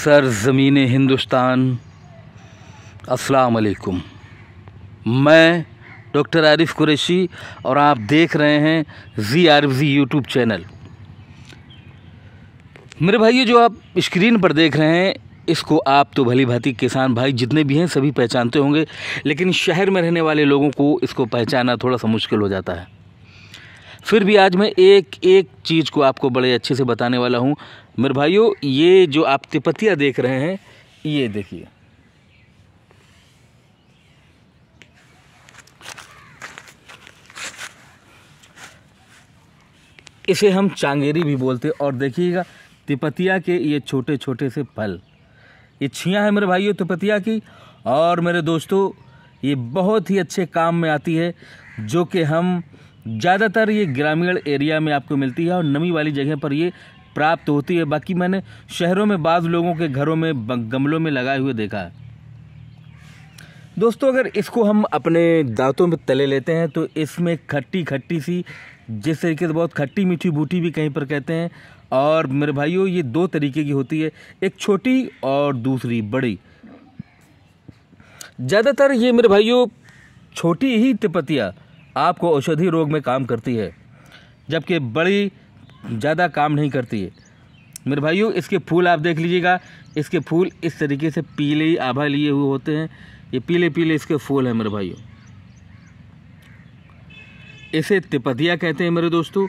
sir ज़मीन हिंदुस्तान अस्सलाम वालेकुम मैं डॉक्टर आरिफ कुरैशी और आप देख रहे हैं G R G YouTube channel मेरे भाई जो आप स्क्रीन पर देख रहे हैं इसको आप तो भली भांति किसान भाई जितने भी हैं सभी पहचानते होंगे लेकिन शहर में रहने वाले लोगों को इसको पहचानना थोड़ा सा मुश्किल हो जाता है फिर भी आज मैं एक एक चीज़ को आपको बड़े अच्छे से बताने वाला हूँ मेरे भाइयों ये जो आप तिपतिया देख रहे हैं ये देखिए इसे हम चांगेरी भी बोलते हैं और देखिएगा तिपतिया के ये छोटे छोटे से फल ये छियाँ है मेरे भाइयों तिपतिया की और मेरे दोस्तों ये बहुत ही अच्छे काम में आती है जो कि हम ज़्यादातर ये ग्रामीण एरिया में आपको मिलती है और नमी वाली जगह पर ये प्राप्त होती है बाकी मैंने शहरों में बाज़ लोगों के घरों में गमलों में लगाए हुए देखा है दोस्तों अगर इसको हम अपने दांतों में तले लेते हैं तो इसमें खट्टी खट्टी सी जिस तरीके से बहुत खट्टी मीठी बूटी भी कहीं पर कहते हैं और मेरे भाइयों ये दो तरीके की होती है एक छोटी और दूसरी बड़ी ज़्यादातर ये मेरे भाइयों छोटी ही तिपतिया आपको औषधि रोग में काम करती है जबकि बड़ी ज़्यादा काम नहीं करती है मेरे भाइयों इसके फूल आप देख लीजिएगा इसके फूल इस तरीके से पीले आभा लिए हुए होते हैं ये पीले पीले इसके फूल हैं मेरे भाइयों इसे तिपतिया कहते हैं मेरे दोस्तों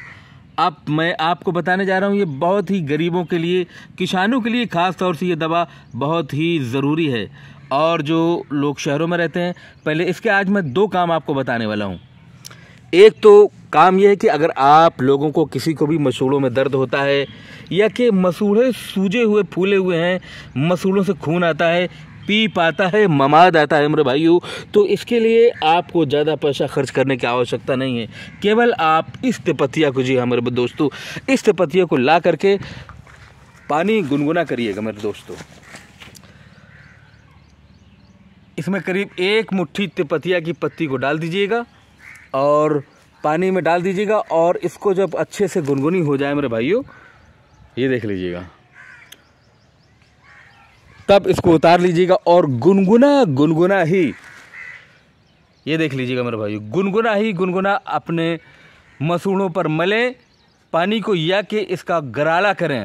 अब मैं आपको बताने जा रहा हूँ ये बहुत ही गरीबों के लिए किसानों के लिए ख़ास तौर से ये दवा बहुत ही ज़रूरी है और जो लोग शहरों में रहते हैं पहले इसके आज मैं दो काम आपको बताने वाला हूँ एक तो काम यह है कि अगर आप लोगों को किसी को भी मसूड़ों में दर्द होता है या कि मसूड़े सूजे हुए फूले हुए हैं मसूड़ों से खून आता है पी पाता है ममाद आता है मेरे भाइयों तो इसके लिए आपको ज़्यादा पैसा खर्च करने की आवश्यकता नहीं है केवल आप इस तिपतिया को जी हमारे हाँ, दोस्तों इस तिपतिया को ला करके पानी गुनगुना करिएगा मेरे दोस्तों इसमें करीब एक मुट्ठी तिपतिया की पत्ती को डाल दीजिएगा और पानी में डाल दीजिएगा और इसको जब अच्छे से गुनगुनी हो जाए मेरे भाइयों ये देख लीजिएगा तब इसको उतार लीजिएगा और गुनगुना गुनगुना ही ये देख लीजिएगा मेरे भाइयों गुनगुना ही गुनगुना अपने मसूड़ों पर मलें पानी को या के इसका गराला करें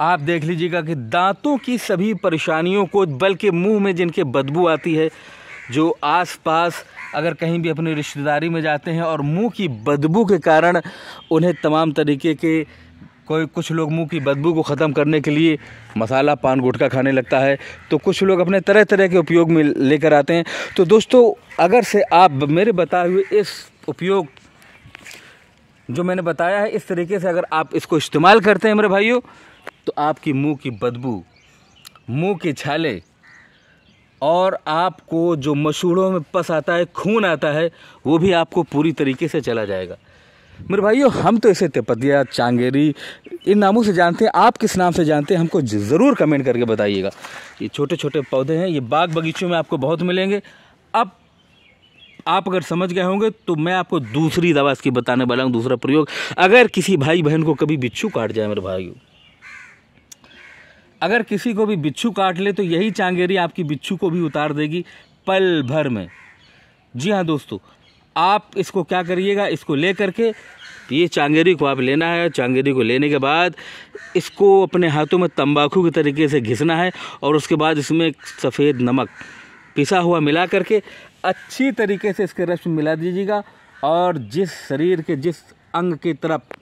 आप देख लीजिएगा कि दांतों की सभी परेशानियों को बल्कि मुंह में जिनके बदबू आती है जो आसपास अगर कहीं भी अपनी रिश्तेदारी में जाते हैं और मुंह की बदबू के कारण उन्हें तमाम तरीके के कोई कुछ लोग मुंह की बदबू को ख़त्म करने के लिए मसाला पान गुटखा खाने लगता है तो कुछ लोग अपने तरह तरह के उपयोग में लेकर आते हैं तो दोस्तों अगर से आप मेरे बताए हुए इस उपयोग जो मैंने बताया है इस तरीके से अगर आप इसको इस्तेमाल करते हैं मेरे भाइयों तो आपकी मुंह की बदबू मुंह के छाले और आपको जो मशहूरों में पस आता है खून आता है वो भी आपको पूरी तरीके से चला जाएगा मेरे भाइयों हम तो इसे तेपतिया चांगेरी इन नामों से जानते हैं आप किस नाम से जानते हैं हमको ज़रूर कमेंट करके बताइएगा ये छोटे छोटे पौधे हैं ये बाग बगीचों में आपको बहुत मिलेंगे अब आप अगर समझ गए होंगे तो मैं आपको दूसरी दवा इसकी बताने वाला हूँ दूसरा प्रयोग अगर किसी भाई बहन को कभी बिच्छू काट जाए मेरे भाइयों अगर किसी को भी बिच्छू काट ले तो यही चांगेरी आपकी बिच्छू को भी उतार देगी पल भर में जी हाँ दोस्तों आप इसको क्या करिएगा इसको ले करके ये चांगेरी को आप लेना है चांगेरी को लेने के बाद इसको अपने हाथों में तंबाकू के तरीके से घिसना है और उसके बाद इसमें सफ़ेद नमक पिसा हुआ मिला करके अच्छी तरीके से इसके रस मिला दीजिएगा और जिस शरीर के जिस अंग की तरफ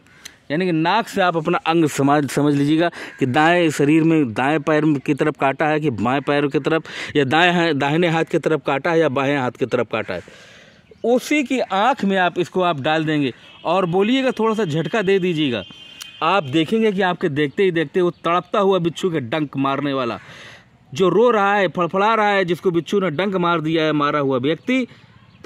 यानी कि नाक से आप अपना अंग समाज समझ लीजिएगा कि दाएं शरीर में दाएं पैर की तरफ काटा है कि बाएं पैर की तरफ या दाएं दाहिने हाथ की तरफ काटा है या बाएं हाथ की तरफ काटा है उसी की आँख में आप इसको आप डाल देंगे और बोलिएगा थोड़ा सा झटका दे दीजिएगा आप देखेंगे कि आपके देखते ही देखते वो तड़पता हुआ बिच्छू के डंक मारने वाला जो रो रहा है फड़फड़ा रहा है जिसको बिच्छू ने डंक मार दिया है मारा हुआ व्यक्ति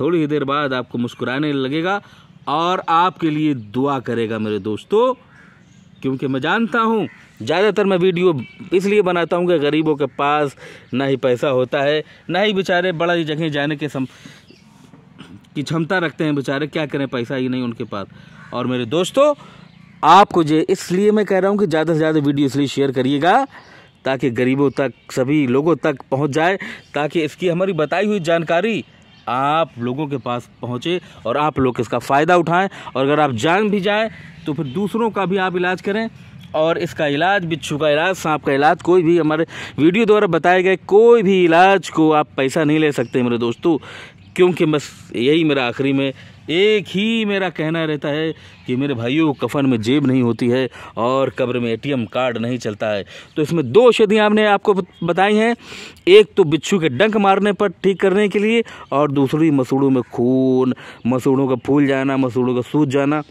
थोड़ी ही देर बाद आपको मुस्कुराने लगेगा और आपके लिए दुआ करेगा मेरे दोस्तों क्योंकि मैं जानता हूँ ज़्यादातर मैं वीडियो इसलिए बनाता हूँ कि गरीबों के पास ना ही पैसा होता है ना ही बेचारे बड़ा ही जगह जाने के सम की क्षमता रखते हैं बेचारे क्या करें पैसा ही नहीं उनके पास और मेरे दोस्तों आपको जो इसलिए मैं कह रहा हूँ कि ज़्यादा से ज़्यादा वीडियो इसलिए शेयर करिएगा ताकि गरीबों तक सभी लोगों तक पहुँच जाए ताकि इसकी हमारी बताई हुई जानकारी आप लोगों के पास पहुँचे और आप लोग इसका फ़ायदा उठाएं और अगर आप जान भी जाए तो फिर दूसरों का भी आप इलाज करें और इसका इलाज बिच्छू का इलाज सांप का इलाज कोई भी हमारे वीडियो द्वारा बताए गए कोई भी इलाज को आप पैसा नहीं ले सकते मेरे दोस्तों क्योंकि बस यही मेरा आखिरी में एक ही मेरा कहना रहता है कि मेरे भाइयों कफन में जेब नहीं होती है और कब्र में एटीएम कार्ड नहीं चलता है तो इसमें दो औषधियाँ आपने आपको बताई हैं एक तो बिच्छू के डंक मारने पर ठीक करने के लिए और दूसरी मसूड़ों में खून मसूड़ों का फूल जाना मसूड़ों का सूज जाना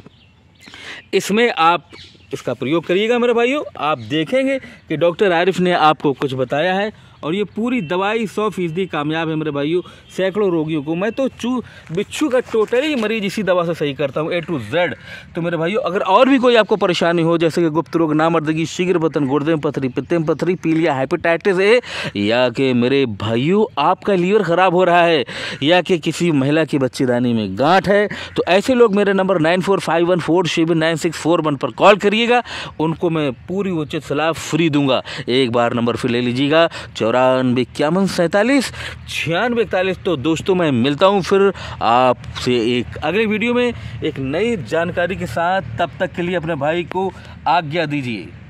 इसमें आप इसका प्रयोग करिएगा मेरे भाइयों आप देखेंगे कि डॉक्टर आरिफ ने आपको कुछ बताया है और ये पूरी दवाई सौ फीसदी कामयाब है मेरे भाइयों सैकड़ों रोगियों को मैं तो चू बिच्छू का टोटली मरीज इसी दवा से सही करता हूँ ए टू जेड तो मेरे भाइयों अगर और भी कोई आपको परेशानी हो जैसे कि गुप्त रोग नामर्दगी शीघ्र बतन गुर्दे पथरी पित्ते पथरी पीलिया हेपेटाइटिस ए या कि मेरे भाइयों आपका लीवर ख़राब हो रहा है या कि किसी महिला की बच्चेदानी में गांठ है तो ऐसे लोग मेरे number nine four five one four seven nine six four one पर कॉल करिएगा उनको मैं पूरी उचित सलाह फ्री दूंगा एक बार नंबर फिर ले लीजिएगा चौर चौरानवे इक्यावन सैंतालीस छियानवे इकतालीस तो दोस्तों मैं मिलता हूँ फिर आपसे एक अगले वीडियो में एक नई जानकारी के साथ तब तक के लिए अपने भाई को आज्ञा दीजिए